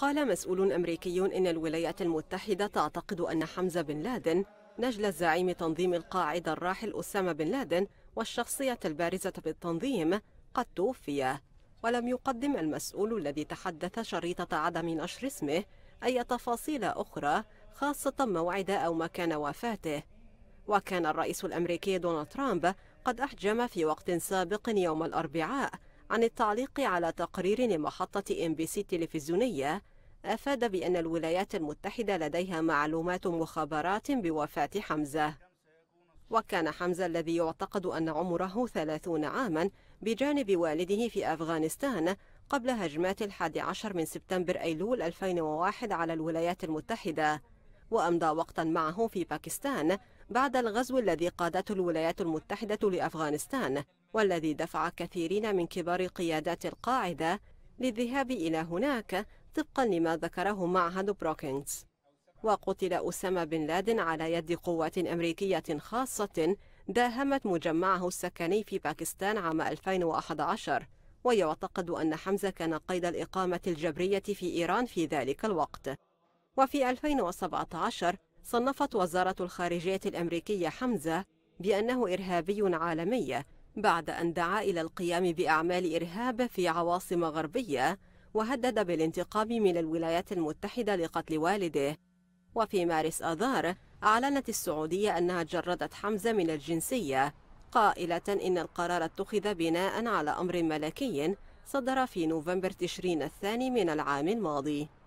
قال مسؤول أمريكي إن الولايات المتحدة تعتقد أن حمزة بن لادن نجل زعيم تنظيم القاعدة الراحل أسامة بن لادن والشخصية البارزة بالتنظيم قد توفي ولم يقدم المسؤول الذي تحدث شريطة عدم نشر اسمه أي تفاصيل أخرى خاصة موعد أو مكان وفاته وكان الرئيس الأمريكي دونالد ترامب قد أحجم في وقت سابق يوم الأربعاء عن التعليق على تقرير لمحطة ام بي سي التلفزيونية أفاد بأن الولايات المتحدة لديها معلومات مخابرات بوفاة حمزة وكان حمزة الذي يعتقد أن عمره 30 عاما بجانب والده في أفغانستان قبل هجمات الحادي عشر من سبتمبر أيلول 2001 على الولايات المتحدة وأمضى وقتا معه في باكستان بعد الغزو الذي قادته الولايات المتحدة لأفغانستان والذي دفع كثيرين من كبار قيادات القاعدة للذهاب إلى هناك طبقا لما ذكره معهد بروكينز وقتل أسامة بن لادن على يد قوات أمريكية خاصة داهمت مجمعه السكني في باكستان عام 2011 ويعتقد أن حمزة كان قيد الإقامة الجبرية في إيران في ذلك الوقت وفي 2017 صنفت وزارة الخارجية الأمريكية حمزة بأنه إرهابي عالمي بعد أن دعا إلى القيام بأعمال إرهاب في عواصم غربية وهدد بالانتقام من الولايات المتحدة لقتل والده وفي مارس آذار أعلنت السعودية أنها جردت حمزة من الجنسية قائلة إن القرار اتخذ بناء على أمر ملكي صدر في نوفمبر تشرين الثاني من العام الماضي